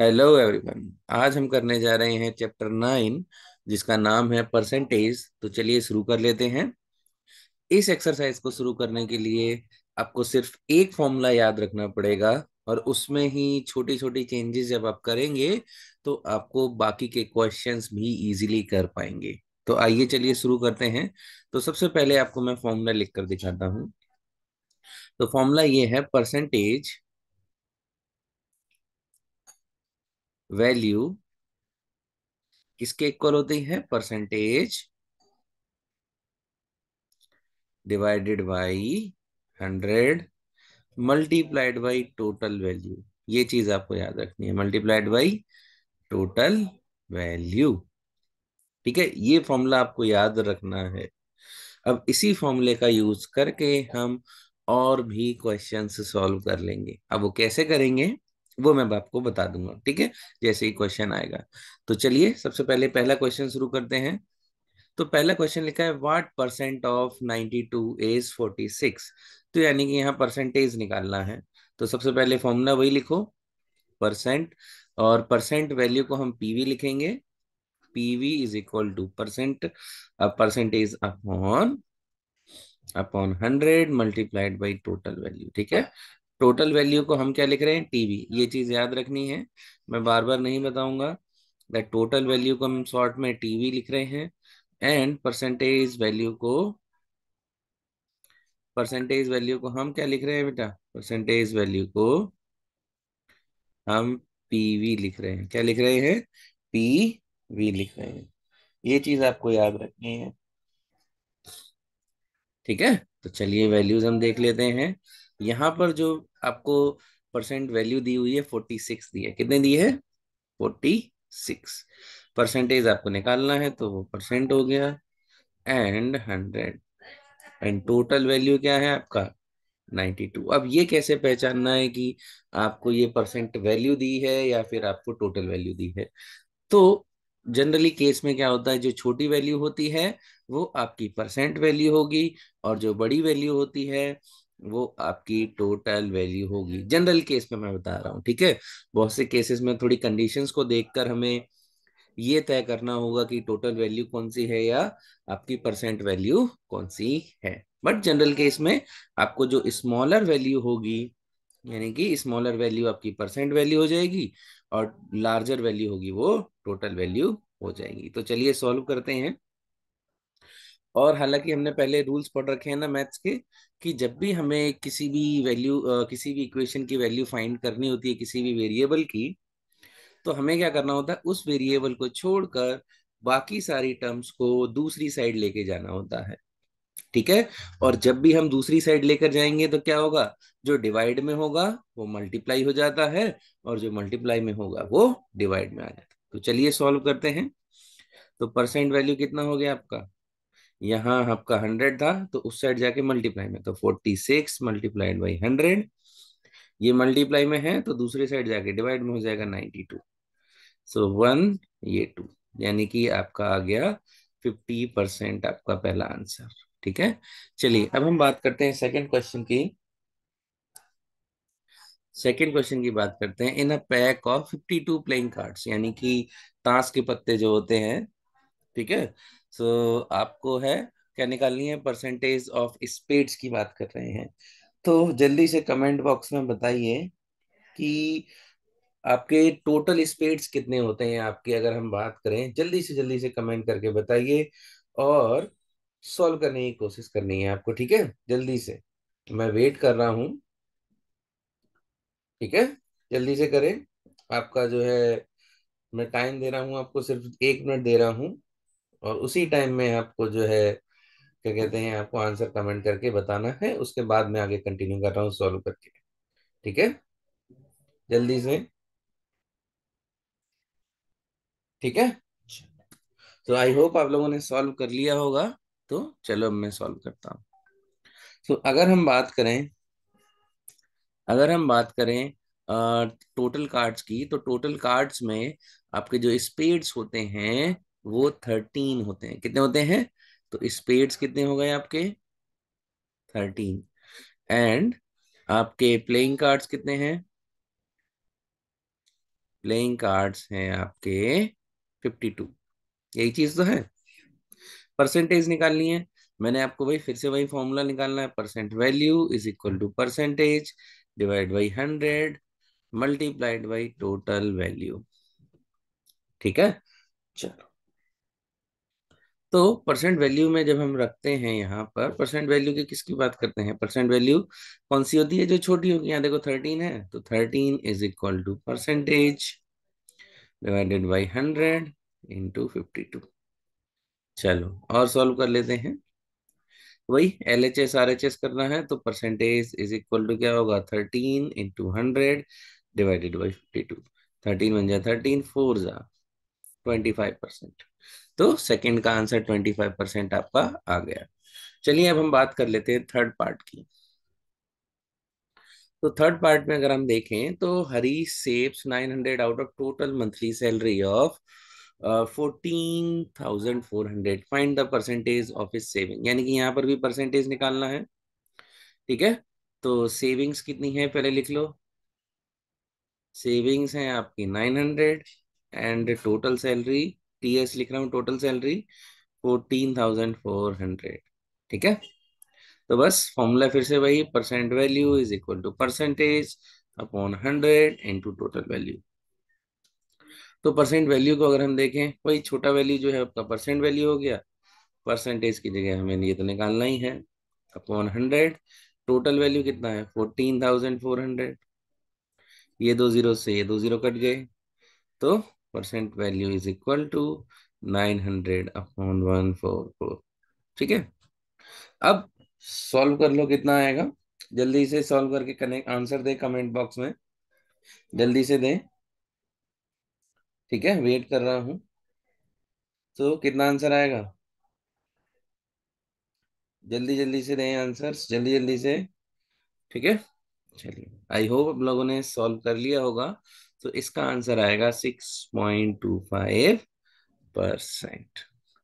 hello everyone आज हम करने जा रहे हैं चैप्टर नाइन जिसका नाम है परसेंटेज तो चलिए शुरू कर लेते हैं इस एक्सरसाइज को शुरू करने के लिए आपको सिर्फ एक फॉर्मूला याद रखना पड़ेगा और उसमें ही छोटी छोटी चेंजेस जब आप करेंगे तो आपको बाकी के क्वेश्चंस भी इजीली कर पाएंगे तो आइए चलिए शुरू करते हैं तो सबसे पहले आपको मैं फॉर्मूला लिख कर दिखाता हूँ तो फॉर्मूला ये है परसेंटेज वैल्यू किसके इक्वल होती है percentage divided by hundred multiplied by total value ये चीज आपको याद रखनी है मल्टीप्लाइड बाई टोटल वैल्यू ठीक है ये फॉर्मूला आपको याद रखना है अब इसी फॉर्मूले का यूज करके हम और भी क्वेश्चन सॉल्व कर लेंगे अब वो कैसे करेंगे वो मैं आपको बता दूंगा ठीक है जैसे ही क्वेश्चन आएगा तो चलिए सबसे पहले पहला क्वेश्चन शुरू करते हैं तो पहला क्वेश्चन लिखा है व्हाट परसेंट ऑफ 92 इज 46 तो यानी कि यहाँ परसेंटेज निकालना है तो सबसे पहले फॉर्मूला वही लिखो परसेंट और परसेंट वैल्यू को हम पीवी लिखेंगे PV is equal to percent percentage upon upon hundred multiplied by total value ठीक है टोटल वैल्यू को हम क्या लिख रहे हैं टीवी ये चीज याद रखनी है मैं बार बार नहीं बताऊंगा दैट टोटल वैल्यू को हम शॉर्ट में टीवी लिख रहे हैं एंड परसेंटेज वैल्यू को परसेंटेज वैल्यू को हम क्या लिख रहे हैं बेटा परसेंटेज वैल्यू को हम पीवी लिख रहे हैं क्या लिख रहे हैं पी वी लिख रहे हैं ये चीज आपको याद रखनी है ठीक है तो चलिए वैल्यूज हम देख लेते हैं यहाँ पर जो आपको परसेंट वैल्यू दी हुई है फोर्टी सिक्स दी है कितने दी है फोर्टी सिक्स परसेंटेज आपको निकालना है तो वो परसेंट हो गया and hundred and total value क्या है आपका टू अब ये कैसे पहचानना है कि आपको ये परसेंट वैल्यू दी है या फिर आपको टोटल वैल्यू दी है तो जनरली केस में क्या होता है जो छोटी वैल्यू होती है वो आपकी परसेंट वैल्यू होगी और जो बड़ी वैल्यू होती है वो आपकी टोटल वैल्यू होगी जनरल केस में मैं बता रहा हूँ ठीक है बहुत से केसेस में थोड़ी कंडीशंस को देखकर हमें ये तय करना होगा कि टोटल वैल्यू कौन सी है या आपकी परसेंट वैल्यू कौन सी है बट जनरल केस में आपको जो स्मॉलर वैल्यू होगी यानी कि स्मॉलर वैल्यू आपकी परसेंट वैल्यू हो जाएगी और लार्जर वैल्यू होगी वो टोटल वैल्यू हो जाएगी तो चलिए सॉल्व करते हैं और हालांकि हमने पहले रूल्स पढ़ रखे हैं ना मैथ्स के कि जब भी हमें किसी भी वैल्यू किसी भी इक्वेशन की वैल्यू फाइंड करनी होती है किसी भी वेरिएबल की तो हमें क्या करना होता है उस वेरिएबल को छोड़कर बाकी सारी टर्म्स को दूसरी साइड लेके जाना होता है ठीक है और जब भी हम दूसरी साइड लेकर जाएंगे तो क्या होगा जो डिवाइड में होगा वो मल्टीप्लाई हो जाता है और जो मल्टीप्लाई में होगा वो डिवाइड में आ जाता है तो चलिए सॉल्व करते हैं तो परसेंट वैल्यू कितना हो गया आपका यहाँ आपका हंड्रेड था तो उस साइड जाके मल्टीप्लाई में तो forty six multiplied by hundred ये मल्टीप्लाई में है तो दूसरी साइड जाके डिवाइड में हो जाएगा नाइन्टी टू सो वन ये टू यानी कि आपका आ गया फिफ्टी परसेंट आपका पहला आंसर ठीक है चलिए अब हम बात करते हैं सेकेंड क्वेश्चन की सेकेंड क्वेश्चन की बात करते हैं in a pack of 52 playing cards यानी कि ताश के पत्ते जो होते हैं ठीक है सो so, आपको है क्या निकालनी है परसेंटेज ऑफ स्पेड्स की बात कर रहे हैं तो जल्दी से कमेंट बॉक्स में बताइए कि आपके टोटल स्पेड्स कितने होते हैं आपके अगर हम बात करें जल्दी से जल्दी से कमेंट करके बताइए और सॉल्व करने की कोशिश करनी है आपको ठीक है जल्दी से मैं वेट कर रहा हूं ठीक है जल्दी से करें आपका जो है मैं टाइम दे रहा हूं आपको सिर्फ एक मिनट दे रहा हूँ और उसी टाइम में आपको जो है क्या कहते हैं आपको आंसर कमेंट करके बताना है उसके बाद मैं आगे कंटिन्यू कर रहा हूँ सॉल्व करके ठीक है जल्दी से ठीक है तो आई होप आप लोगों ने सॉल्व कर लिया होगा तो चलो अब मैं सॉल्व करता हूँ तो अगर हम बात करें अगर हम बात करें टोटल कार्ड्स की तो टोटल कार्ड्स में आपके जो स्पेड्स होते हैं वो थर्टीन होते हैं कितने होते हैं तो स्पेड्स कितने हो गए आपके थर्टीन एंड आपके प्लेइंग कार्ड्स कितने हैं प्लेइंग कार्ड्स हैं आपके फिफ्टी टू यही चीज तो है परसेंटेज निकालनी है मैंने आपको भाई फिर से वही फॉर्मूला निकालना है percent value is equal to percentage divide by hundred multiplied by total value ठीक है चलो तो परसेंट वैल्यू में जब हम रखते हैं यहाँ पर परसेंट वैल्यू की किसकी बात करते हैं परसेंट वैल्यू कौन सी होती है जो छोटी होगी यहाँ देखो थर्टीन है तो thirteen is equal to percentage divided by hundred into fifty two चलो और सॉल्व कर लेते हैं वही L H S R H S करना है तो परसेंटेज इज इक्वल टू क्या होगा thirteen into hundred divided by fifty two thirteen one जा थर्टीन फोर जा ट्वेंटी फाइव परसेंट तो सेकंड का आंसर ट्वेंटी फाइव परसेंट आपका आ गया चलिए अब हम बात कर लेते हैं थर्ड पार्ट की तो थर्ड पार्ट में अगर हम देखें तो Hari saves hundred out of total monthly salary of fourteen thousand four hundred find the percentage of his saving यानी कि यहाँ पर भी परसेंटेज निकालना है ठीक है तो सेविंग्स कितनी है पहले लिख लो सेविंग्स हैं आपकी nine hundred and total salary TS लिख रहा हूँ total salary fourteen thousand four hundred ठीक है तो बस फॉर्मूला फिर से वही percent value is equal to percentage upon hundred into total value तो परसेंट वैल्यू को अगर हम देखें वही छोटा वैल्यू जो है आपका परसेंट वैल्यू हो गया परसेंटेज की जगह हमें ये तो निकालना ही है अपॉन हंड्रेड टोटल वैल्यू कितना है फोर्टीन थाउजेंड फोर हंड्रेड ये दो जीरो से ये दो जीरो कट गए तो percent value is equal to nine hundred upon one four four ठीक है अब सॉल्व कर लो कितना आएगा जल्दी से सॉल्व करके कनेक्ट आंसर दे कमेंट बॉक्स में जल्दी से दे ठीक है वेट कर रहा हूं तो कितना आंसर आएगा जल्दी जल्दी से दें आंसर्स जल्दी जल्दी से ठीक है चलिए आई होप आप लोगों ने सॉल्व कर लिया होगा तो इसका आंसर आएगा six point two five percent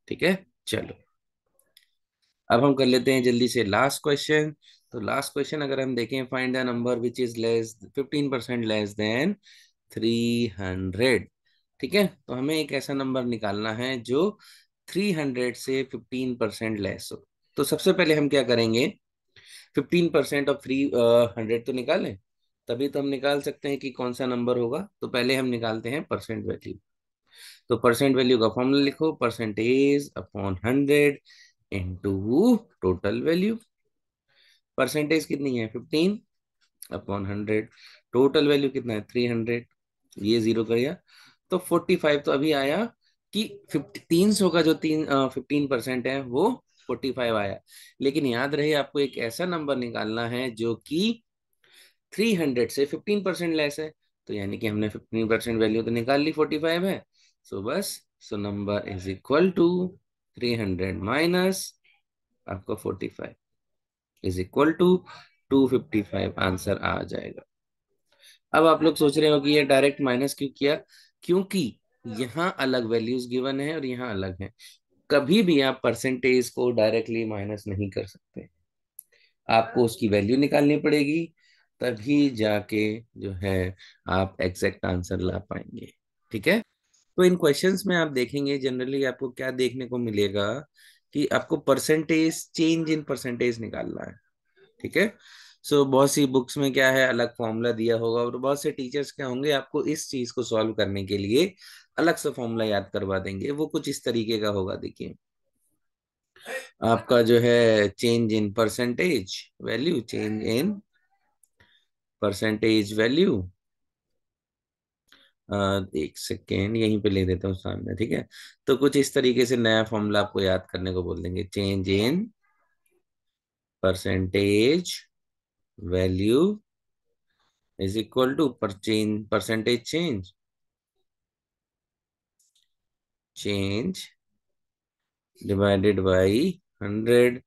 ठीक है चलो अब हम कर लेते हैं जल्दी से लास्ट क्वेश्चन तो लास्ट क्वेश्चन अगर हम देखें find the number which is less fifteen percent less than three hundred ठीक है तो हमें एक ऐसा नंबर निकालना है जो थ्री हंड्रेड से फिफ्टीन परसेंट लेस हो तो सबसे पहले हम क्या करेंगे fifteen percent of three hundred तो निकालें तभी तो हम निकाल सकते हैं कि कौन सा नंबर होगा तो पहले हम निकालते हैं परसेंट वैल्यू तो परसेंट वैल्यू का फॉर्मूला लिखो percentage upon hundred into total value percentage कितनी है fifteen upon hundred total value कितना है थ्री हंड्रेड ये जीरो कर गया तो फोर्टी फाइव तो अभी आया कि तीन सौ का जो तीन फिफ्टीन परसेंट है वो फोर्टी फाइव आया लेकिन याद रहे आपको एक ऐसा नंबर निकालना है जो कि थ्री हंड्रेड से फिफ्टीन परसेंट लेस है तो यानी कि हमने फिफ्टीन परसेंट वैल्यू तो निकाल ली फोर्टी फाइव है सो so बस so number is equal to three hundred minus आपका forty five is equal to two fifty five answer आ जाएगा अब आप लोग सोच रहे हो कि ये डायरेक्ट माइनस क्यों किया क्योंकि यहाँ अलग वैल्यूज गिवन है और यहाँ अलग है कभी भी आप परसेंटेज को डायरेक्टली माइनस नहीं कर सकते आपको उसकी वैल्यू निकालनी पड़ेगी तभी जाके जो है आप एग्जैक्ट आंसर ला पाएंगे ठीक है तो इन क्वेश्चंस में आप देखेंगे जनरली आपको क्या देखने को मिलेगा कि आपको परसेंटेज चेंज इन परसेंटेज निकालना है ठीक है सो so, बहुत सी बुक्स में क्या है अलग फॉर्मूला दिया होगा और बहुत से टीचर्स क्या होंगे आपको इस चीज को सॉल्व करने के लिए अलग से फॉर्मूला याद करवा देंगे वो कुछ इस तरीके का होगा देखिए आपका जो है change in percentage value change in percentage value एक सेकेंड यहीं पे ले देता हूँ सामने ठीक है तो कुछ इस तरीके से नया फॉर्मूला आपको याद करने को बोल देंगे change in percentage value is equal to पर change percentage change change divided by hundred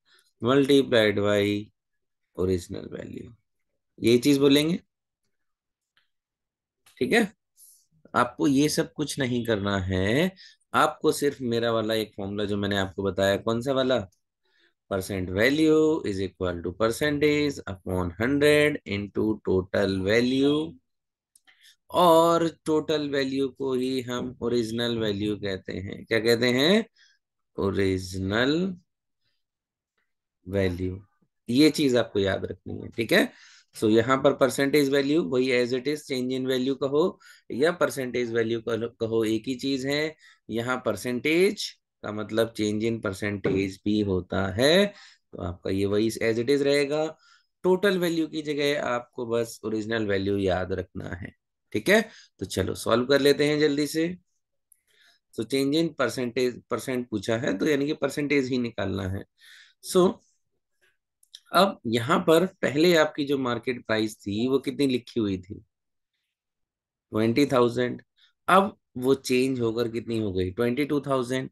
multiplied by original value यही चीज बोलेंगे ठीक है आपको ये सब कुछ नहीं करना है आपको सिर्फ मेरा वाला एक फॉर्मूला जो मैंने आपको बताया कौन सा वाला percent value is equal to percentage upon hundred into total value और टोटल वैल्यू को ही हम ओरिजिनल वैल्यू कहते हैं क्या कहते हैं ओरिजिनल वैल्यू ये चीज आपको याद रखनी है ठीक है सो so, यहाँ पर परसेंटेज वैल्यू वही as it is change in value कहो या परसेंटेज वैल्यू कहो एक ही चीज है यहाँ परसेंटेज का मतलब चेंज इन परसेंटेज भी होता है तो आपका ये वही एज इट इज रहेगा टोटल वैल्यू की जगह आपको बस ओरिजिनल वैल्यू याद रखना है ठीक है तो चलो सॉल्व कर लेते हैं जल्दी से तो चेंज इन परसेंटेज परसेंट पूछा है तो यानी कि परसेंटेज ही निकालना है सो so, अब यहां पर पहले आपकी जो मार्केट प्राइस थी वो कितनी लिखी हुई थी ट्वेंटी थाउजेंड अब वो चेंज होकर कितनी हो गई ट्वेंटी टू थाउजेंड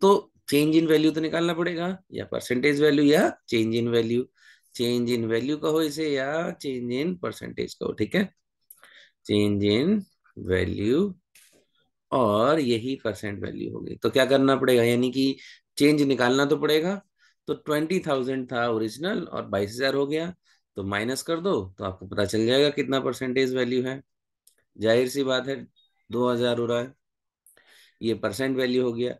तो चेंज इन वैल्यू तो निकालना पड़ेगा या परसेंटेज वैल्यू या change in value change in value कहो इसे या चेंज इन परसेंटेज कहो ठीक है चेंज इन वैल्यू और यही परसेंट वैल्यू होगी तो क्या करना पड़ेगा यानी कि चेंज निकालना तो पड़ेगा तो ट्वेंटी थाउजेंड था ओरिजिनल और बाईस हजार हो गया तो माइनस कर दो तो आपको पता चल जाएगा कितना परसेंटेज वैल्यू है जाहिर सी बात है दो हजार हो रहा है ये परसेंट वैल्यू हो गया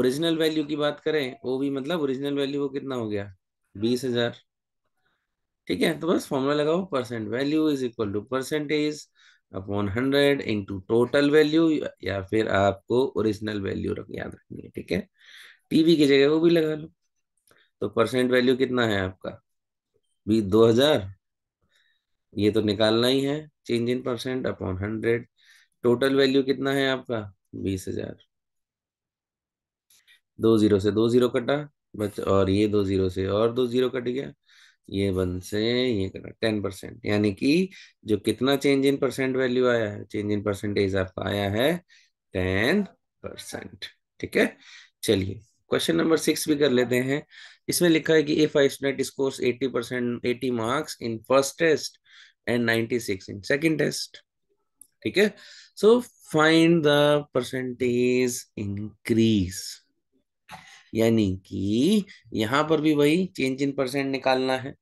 ओरिजिनल वैल्यू की बात करें वो भी मतलब ओरिजिनल वैल्यू वो कितना हो गया बीस हजार ठीक है तो बस फॉर्मूला लगाओ percent value is equal to percentage upon hundred into total value या फिर आपको ओरिजिनल वैल्यू रख याद रखनी है ठीक है टीवी की जगह वो भी लगा लो तो परसेंट वैल्यू कितना है आपका बी दो हजार ये तो निकालना ही है change in percent upon hundred total value कितना है आपका बीस हजार दो जीरो से दो जीरो कटा बच और ये दो जीरो से और दो जीरो कट गया ये वन से ये कटा टेन परसेंट यानी कि जो कितना चेंज इन परसेंट वैल्यू आया है चेंज इन परसेंटेज आपका आया है टेन परसेंट ठीक है चलिए क्वेश्चन नंबर सिक्स भी कर लेते हैं इसमें लिखा है कि if I student scores 80 percent eighty marks in first test and 96 in second test ठीक है so find the percentage increase यानी कि यहां पर भी वही चेंज इन परसेंट निकालना है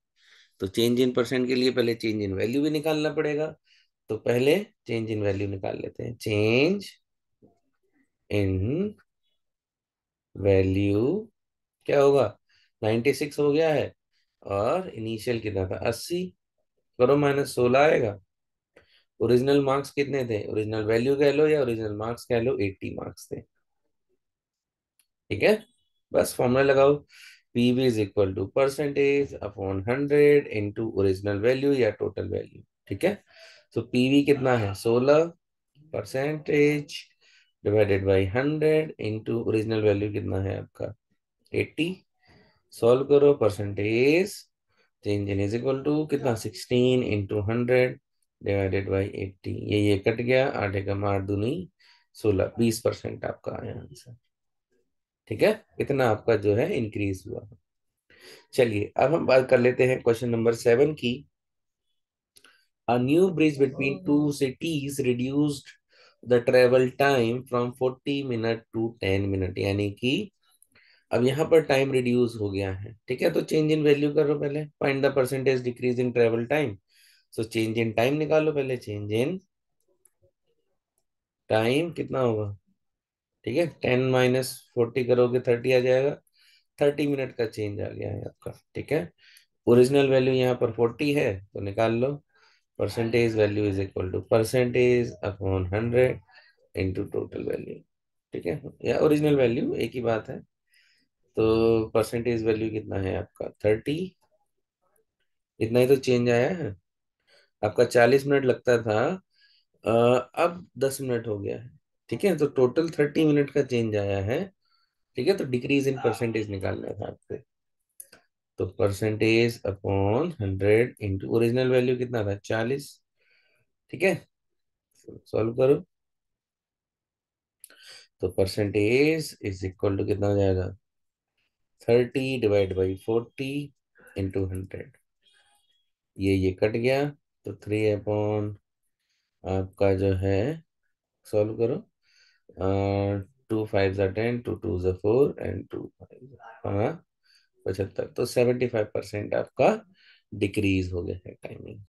तो चेंज इन परसेंट के लिए पहले चेंज इन वैल्यू भी निकालना पड़ेगा तो पहले चेंज इन वैल्यू निकाल लेते हैं चेंज इन वैल्यू क्या होगा नाइन्टी सिक्स हो गया है और इनिशियल कितना था अस्सी करो माइनस सोलह आएगा ओरिजिनल मार्क्स कितने थे ओरिजिनल वैल्यू कह लो या ओरिजिनल मार्क्स कह लो एट्टी मार्क्स थे ठीक है बस फॉर्मूला लगाओ P V is equal to percentage upon hundred into original value या टोटल वैल्यू ठीक है तो वी कितना है सोलह percentage divided by hundred into original value कितना है आपका एट्टी सॉल्व करो percentage change in is equal to कितना sixteen into hundred divided by eighty ये ये कट गया आठ एकम आठ दूनी सोलह बीस परसेंट आपका आया आंसर ठीक है इतना आपका जो है इंक्रीज हुआ चलिए अब हम बात कर लेते हैं क्वेश्चन नंबर सेवन की a new bridge between two cities reduced the travel time from forty minute to ten minute यानी कि अब यहाँ पर टाइम रिड्यूस हो गया है ठीक है तो चेंज इन वैल्यू करो पहले find the percentage decrease in travel time so change in time निकालो पहले चेंज इन टाइम कितना होगा ठीक है टेन माइनस फोर्टी करोगे थर्टी आ जाएगा थर्टी मिनट का चेंज आ गया है आपका ठीक है ओरिजिनल वैल्यू यहाँ पर फोर्टी है तो निकाल लो percentage value is equal to percentage upon hundred into total value ठीक है या ओरिजिनल वैल्यू एक ही बात है तो परसेंटेज वैल्यू कितना है आपका थर्टी इतना ही तो चेंज आया है आपका चालीस मिनट लगता था अब दस मिनट हो गया है ठीक है तो टोटल थर्टी मिनट का चेंज आया है ठीक है तो डिक्रीज इन परसेंटेज निकालना था आपसे तो percentage upon hundred into original value कितना था चालीस ठीक है सॉल्व करो तो परसेंटेज इज इक्वल टू कितना हो जाएगा thirty divide by forty into hundred ये ये कट गया तो थ्री अपॉन आपका जो है सॉल्व करो टू फाइव जो टेन टू टू जो फोर एंड टू फाइव पचहत्तर तो सेवेंटी फाइव परसेंट आपका डिक्रीज हो गया है टाइमिंग